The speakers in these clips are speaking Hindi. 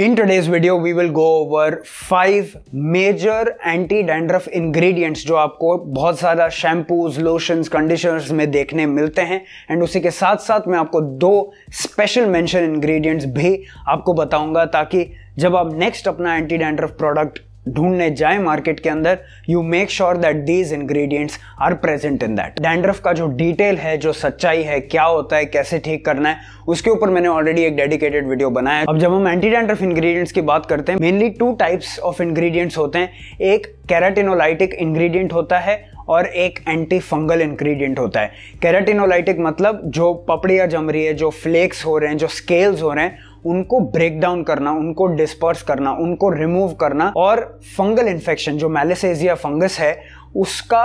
In today's video we will go over five major anti dandruff ingredients जो आपको बहुत सारा शैम्पूज लोशंस कंडीशनर्स में देखने मिलते हैं एंड उसी के साथ साथ मैं आपको दो स्पेशल मैंशन इन्ग्रीडियंट्स भी आपको बताऊंगा ताकि जब आप नेक्स्ट अपना एंटी डैंड्रफ प्रोडक्ट ढूंढने जाए मार्केट के अंदर you make sure that these ingredients are present in that dandruff का जो डिटेल है जो सच्चाई है क्या होता है कैसे ठीक करना है उसके ऊपर मैंने ऑलरेडी एक डेडिकेटेड वीडियो बनाया है अब जब हम एंटी डैंड्रफ इंग्रेडिएंट्स की बात करते हैं mainly two types of ingredients होते हैं एक कैराटिनोलाइटिक इंग्रेडिएंट होता है और एक एंटी फंगल इंग्रेडिएंट होता है कैराटिनोलाइटिक मतलब जो पपड़ियाँ जम रही है जो फ्लेक्स हो रहे हैं जो स्केल्स हो रहे हैं उनको ब्रेक डाउन करना उनको डिस्पर्स करना उनको रिमूव करना और फंगल इन्फेक्शन जो मैलेसेजिया फंगस है उसका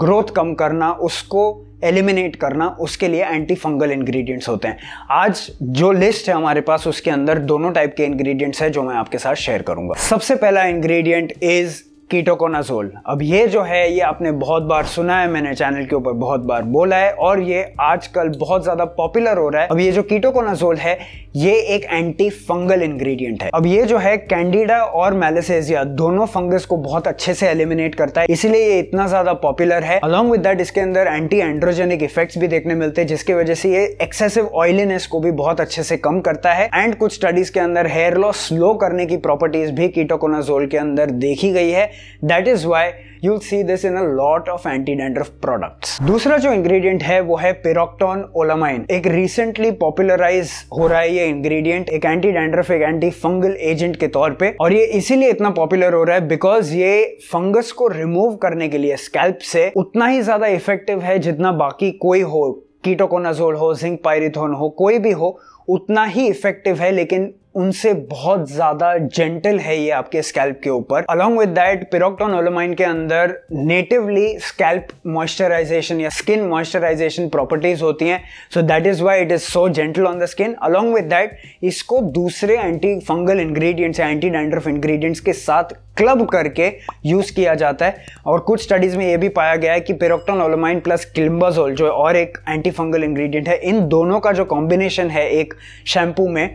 ग्रोथ कम करना उसको एलिमिनेट करना उसके लिए एंटी फंगल इन्ग्रीडियंट्स होते हैं आज जो लिस्ट है हमारे पास उसके अंदर दोनों टाइप के इन्ग्रीडियंट्स है जो मैं आपके साथ शेयर करूंगा सबसे पहला इन्ग्रीडियंट इज कीटोकोनासोल अब ये जो है ये आपने बहुत बार सुना है मैंने चैनल के ऊपर बहुत बार बोला है और ये आजकल बहुत ज़्यादा पॉपुलर हो रहा है अब ये जो कीटोकोनासोल है ये एक एंटी फंगल इंग्रेडिएंट है अब ये जो है कैंडिडा और मैलेसेजिया दोनों फंगस को बहुत अच्छे से एलिमिनेट करता है इसीलिए ये इतना ज़्यादा पॉपुलर है अलॉन्ग विद दैट इसके अंदर एंटी एंड्रोजेनिक इफेक्ट्स भी देखने मिलते हैं जिसकी वजह से ये एक्सेसिव ऑयलीनेस को भी बहुत अच्छे से कम करता है एंड कुछ स्टडीज के अंदर हेयर लॉस स्लो करने की प्रॉपर्टीज भी कीटोकोनाजोल के अंदर देखी गई है that is why you'll see this in a lot of anti dandruff products दूसरा जो इंग्रेडिएंट है वो है पेरोक्टोन ओलामाइन एक रिसेंटली पॉपुलराइज हो रहा है ये इंग्रेडिएंट एक एंटी डेंड्रफ एक एंटी फंगल एजेंट के तौर पे और ये इसीलिए इतना पॉपुलर हो रहा है बिकॉज ये फंगस को रिमूव करने के लिए स्कैल्प से उतना ही ज्यादा इफेक्टिव है जितना बाकी कोई हो कीटोकोनाजोल हो जिंक पायरिथोन हो कोई भी हो उतना ही इफेक्टिव है लेकिन उनसे बहुत ज़्यादा जेंटल है ये आपके स्कैल्प के ऊपर along with that piroctone olamine के अंदर नेटिवली स्कैल्प मॉइस्चराइजेशन या स्किन मॉइस्चराइजेशन प्रॉपर्टीज होती हैं so that is why it is so gentle on the skin along with that इसको दूसरे एंटी फंगल इंग्रेडिएंट्स या एंटी डैंड्रफ इंग्रेडिएंट्स के साथ क्लब करके यूज़ किया जाता है और कुछ स्टडीज़ में ये भी पाया गया है कि पेरोक्टोन ओलोमाइन प्लस क्लिम्बाजोल जो और एक एंटी फंगल इंग्रेडिएंट है इन दोनों का जो कॉम्बिनेशन है एक शैम्पू में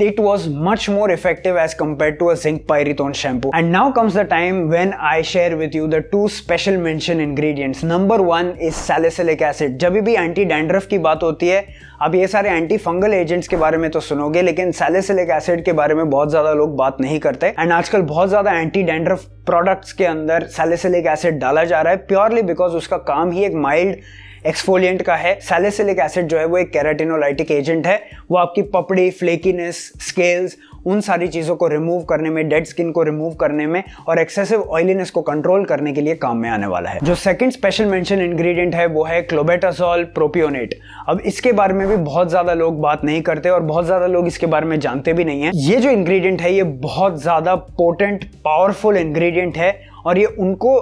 it was much more effective as compared to a zinc pyrethrone shampoo. And now comes the time when I share with you the two special mention ingredients. Number 1 is salicylic acid. jab bhi anti dandruff ki baat hoti hai ab ye sare anti fungal agents ke bare mein to sunoge lekin salicylic acid ke bare mein bahut zyada log baat nahi karte and aajkal bahut zyada anti dandruff products ke andar salicylic acid dala ja raha hai purely because uska kaam hi ek mild exfoliant का है सैलिसिलिक एसिड जो है वो एक कैराटिनोलाइटिक एजेंट है वो आपकी पपड़ी फ्लेकीनेस स्केल्स उन सारी चीज़ों को रिमूव करने में डेड स्किन को रिमूव करने में और एक्सेसिव ऑयलीनेस को कंट्रोल करने के लिए काम में आने वाला है जो सेकंड स्पेशल मेंशन इंग्रेडिएंट है वो है क्लोबेटासोल प्रोपियोनेट अब इसके बारे में भी बहुत ज़्यादा लोग बात नहीं करते और बहुत ज़्यादा लोग इसके बारे में जानते भी नहीं है ये जो इंग्रीडियंट है ये बहुत ज़्यादा पोटेंट पावरफुल इंग्रीडियंट है और ये उनको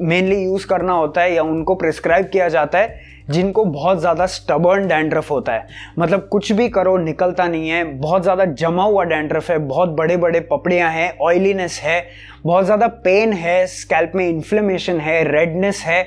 मेनली यूज़ करना होता है या उनको प्रिस्क्राइब किया जाता है जिनको बहुत ज़्यादा स्टबर्न डैंड्रफ होता है मतलब कुछ भी करो निकलता नहीं है बहुत ज़्यादा जमा हुआ डैंड्रफ है बहुत बड़े बड़े पपड़ियाँ हैं ऑयलीनेस है बहुत ज़्यादा पेन है स्कैल्प में इन्फ्लेमेशन है रेडनेस है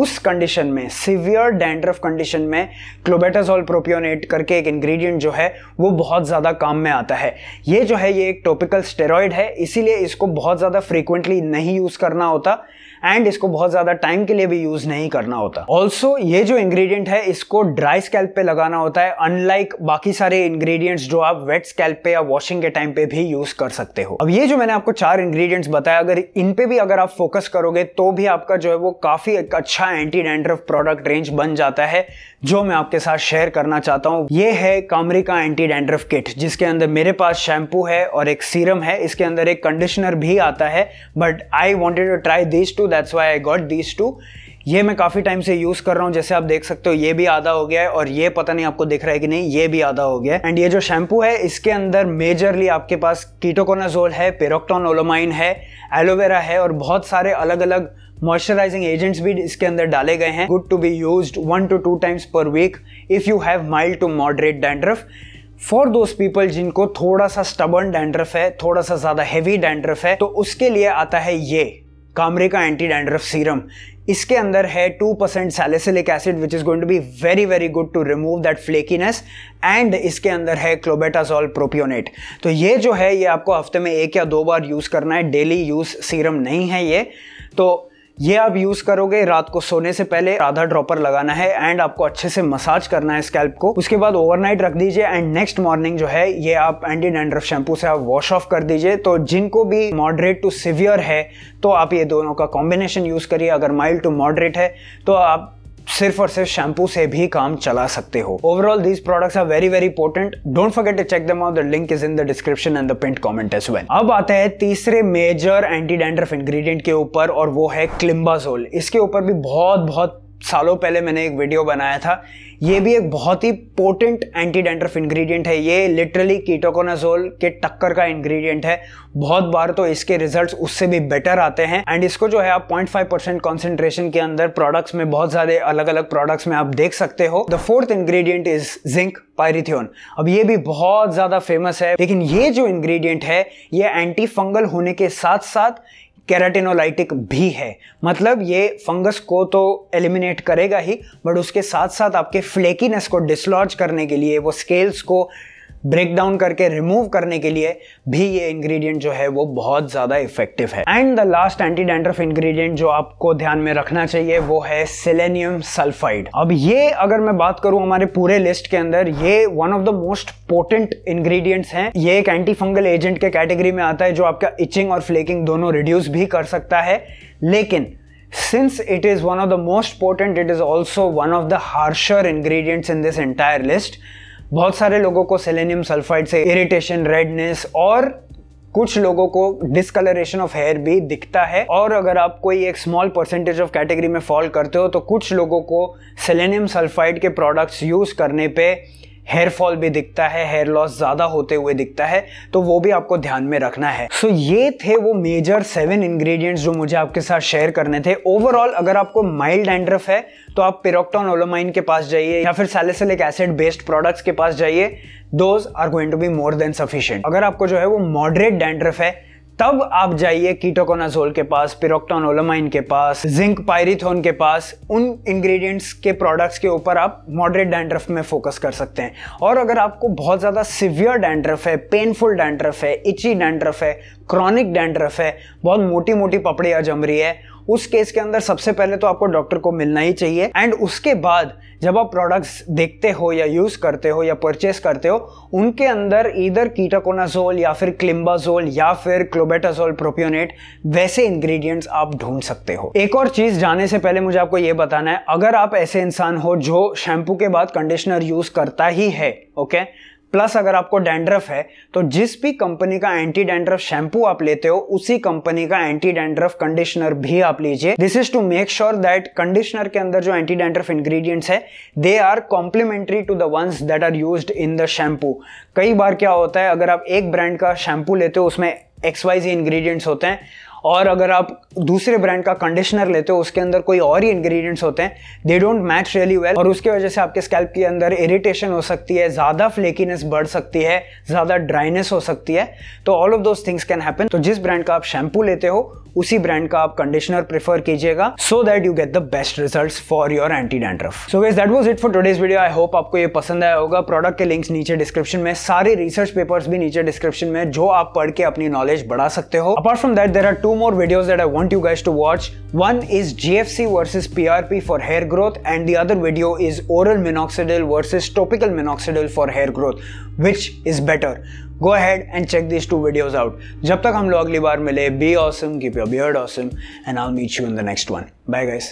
उस कंडीशन में सिवियर डेंड्रफ कंडीशन में क्लोबेटाजोल प्रोपियोनेट करके एक इंग्रेडिएंट जो है वो बहुत ज़्यादा काम में आता है ये जो है ये एक टॉपिकल स्टेरॉयड है इसीलिए इसको बहुत ज़्यादा फ्रीक्वेंटली नहीं यूज़ करना होता एंड इसको बहुत ज़्यादा टाइम के लिए भी यूज़ नहीं करना होता ऑल्सो ये जो इंग्रेडिएंट है इसको ड्राई स्कैल्प पे लगाना होता है अनलाइक बाकी सारे इंग्रेडिएंट्स जो आप वेट स्कैल्प पे या वॉशिंग के टाइम पे भी यूज़ कर सकते हो अब ये जो मैंने आपको चार इंग्रेडिएंट्स बताया अगर इन पे भी अगर आप फोकस करोगे तो भी आपका जो है वो काफ़ी अच्छा अच्छा एंटी डेंड्रफ प्रोडक्ट रेंज बन जाता है जो मैं आपके साथ शेयर करना चाहता हूँ ये है कामरी का एंटी डेंड्रफ किट जिसके अंदर मेरे पास शैम्पू है और एक सीरम है इसके अंदर एक कंडीशनर भी आता है but I wanted to try this too that's why I got this too ये मैं काफ़ी टाइम से यूज़ कर रहा हूँ जैसे आप देख सकते हो ये भी आधा हो गया है और ये पता नहीं आपको दिख रहा है कि नहीं ये भी आधा हो गया है एंड ये जो शैम्पू है इसके अंदर मेजरली आपके पास कीटोकोनाजोल है पेरोक्टोन ओलोमाइन है एलोवेरा है और बहुत सारे अलग अलग मॉइस्चराइजिंग एजेंट्स भी इसके अंदर डाले गए हैं good to be use one to two times per week if you have mild to moderate dandruff for those people जिनको थोड़ा सा स्टबर्न डैंड्रफ है थोड़ा सा ज्यादा हैवी डैंड्रफ है तो उसके लिए आता है ये कामरे का एंटी डैंड्रफ सीरम इसके अंदर है two percent salicylic acid which is going to be very very good to remove that flakiness and इसके अंदर है क्लोबेटाजॉल प्रोपियोनेट तो ये जो है ये आपको हफ्ते में एक या दो बार यूज़ करना है डेली यूज़ सीरम नहीं है ये तो ये आप यूज़ करोगे रात को सोने से पहले आधा ड्रॉपर लगाना है एंड आपको अच्छे से मसाज करना है स्कैल्प को उसके बाद ओवरनाइट रख दीजिए एंड नेक्स्ट मॉर्निंग जो है ये आप एंटी डेंड्रफ शैम्पू से आप वॉश ऑफ कर दीजिए तो जिनको भी मॉडरेट टू सिवियर है तो आप ये दोनों का कॉम्बिनेशन यूज़ करिए अगर माइल्ड टू मॉडरेट है तो आप सिर्फ और सिर्फ शैम्पू से भी काम चला सकते हो overall these products are very very important don't forget to check them out the link is in the description and the pinned comment as well अब आते हैं तीसरे मेजर एंटी डेंड्रफ इंग्रेडिएंट के ऊपर और वो है क्लिम्बाजोल इसके ऊपर भी बहुत बहुत सालों पहले मैंने एक वीडियो बनाया था ये भी एक बहुत ही पोटेंट एंटी डेंड्रफ इंग्रेडिएंट है ये लिटरली कीटोकोनाजोल के टक्कर का इंग्रेडिएंट है बहुत बार तो इसके रिजल्ट्स उससे भी बेटर आते हैं एंड इसको जो है आप 0.5 परसेंट कॉन्सेंट्रेशन के अंदर प्रोडक्ट्स में बहुत सारे अलग अलग प्रोडक्ट्स में आप देख सकते हो the fourth ingredient is zinc pyrithione अब ये भी बहुत ज़्यादा फेमस है लेकिन ये जो इंग्रेडिएंट है ये एंटी फंगल होने के साथ साथ कैराटिनोलाइटिक भी है मतलब ये फंगस को तो एलिमिनेट करेगा ही बट उसके साथ साथ आपके फ्लेकीनेस को डिसलॉज करने के लिए वो स्केल्स को ब्रेक डाउन करके रिमूव करने के लिए भी ये इंग्रेडिएंट जो है वो बहुत ज़्यादा इफेक्टिव है and the last anti dandruff ingredient जो आपको ध्यान में रखना चाहिए वो है सेलेनियम सल्फाइड अब ये अगर मैं बात करूँ हमारे पूरे लिस्ट के अंदर ये one of the most potent ingredients हैं ये एक एंटी फंगल एजेंट के कैटेगरी में आता है जो आपका इचिंग और फ्लेकिंग दोनों रिड्यूस भी कर सकता है लेकिन since it is one of the most potent it is also one of the harsher ingredients in this entire list बहुत सारे लोगों को सेलेनियम सल्फाइड से इरिटेशन रेडनेस और कुछ लोगों को डिसकलरेशन ऑफ हेयर भी दिखता है और अगर आप कोई एक स्मॉल परसेंटेज ऑफ कैटेगरी में फॉल करते हो तो कुछ लोगों को सेलेनियम सल्फाइड के प्रोडक्ट्स यूज़ करने पे हेयर फॉल भी दिखता है हेयर लॉस ज़्यादा होते हुए दिखता है तो वो भी आपको ध्यान में रखना है सो so, ये थे वो मेजर सेवन इंग्रेडिएंट्स जो मुझे आपके साथ शेयर करने थे ओवरऑल अगर आपको माइल्ड एंड्रफ है तो आप पेरोक्टॉन ओलोमाइन के पास जाइए या फिर सैलिसलिक एसिड बेस्ड प्रोडक्ट्स के पास जाइए those are going to be more than sufficient अगर आपको जो है वो मॉडरेट डेंड्रफ है तब आप जाइए कीटोकोनाजोल के पास पिरोक्टोनोलोमाइन के पास जिंक पायरिथोन के पास उन इंग्रेडिएंट्स के प्रोडक्ट्स के ऊपर आप मॉडरेट डैंड्रफ में फोकस कर सकते हैं और अगर आपको बहुत ज़्यादा सिवियर डैंड्रफ है पेनफुल डैंड्रफ है इची डैंड्रफ है क्रॉनिक डैंड्रफ है बहुत मोटी मोटी पपड़ियाँ जम रही है उस केस के अंदर सबसे पहले तो आपको डॉक्टर को मिलना ही चाहिए एंड उसके बाद जब आप प्रोडक्ट्स देखते हो या यूज़ करते हो या परचेस करते हो उनके अंदर इधर कीटाकोनाजोल या फिर क्लिम्बाजोल या फिर क्लोबेटाजोल प्रोपियोनेट वैसे इंग्रेडिएंट्स आप ढूंढ सकते हो एक और चीज़ जाने से पहले मुझे आपको ये बताना है अगर आप ऐसे इंसान हो जो शैम्पू के बाद कंडीशनर यूज़ करता ही है ओके okay? प्लस अगर आपको डैंड्रफ है तो जिस भी कंपनी का एंटी डैंड्रफ शैम्पू आप लेते हो उसी कंपनी का एंटी डैंड्रफ कंडीशनर भी आप लीजिए this is to make sure that conditioner के अंदर जो एंटी डैंड्रफ इंग्रेडिएंट्स है they are complementary to the ones that are use in the shampoo कई बार क्या होता है अगर आप एक ब्रांड का शैम्पू लेते हो उसमें एक्स वाई जी इंग्रेडिएंट्स होते हैं और अगर आप दूसरे ब्रांड का कंडीशनर लेते हो उसके अंदर कोई और ही इंग्रेडिएंट्स होते हैं they don't match really well और उसकी वजह से आपके स्कैल्प के अंदर इरिटेशन हो सकती है ज़्यादा फ्लेकीनेस बढ़ सकती है ज़्यादा ड्राइनेस हो सकती है तो all of those things can happen तो जिस ब्रांड का आप शैम्पू लेते हो उसी ब्रांड का आप कंडीशनर प्रेफर कीजिएगा so that you get the best results for your anti dandruff so guys that was it for today's video I hope आपको ये पसंद आया होगा प्रोडक्ट के लिंक्स नीचे डिस्क्रिप्शन में सारे रिसर्च पेपर्स भी नीचे डिस्क्रिप्शन में जो आप पढ़ के अपनी नॉलेज बढ़ा सकते हो apart from that there are two more videos that I want you guys to watch one is GFC versus PRP for hair growth and the other video is oral minoxidil versus topical minoxidil for hair growth which is better go ahead and check this two videos out जब तक हम लोग अगली बार मिले be awesome keep your beard awesome and I meet you in the next one bye guys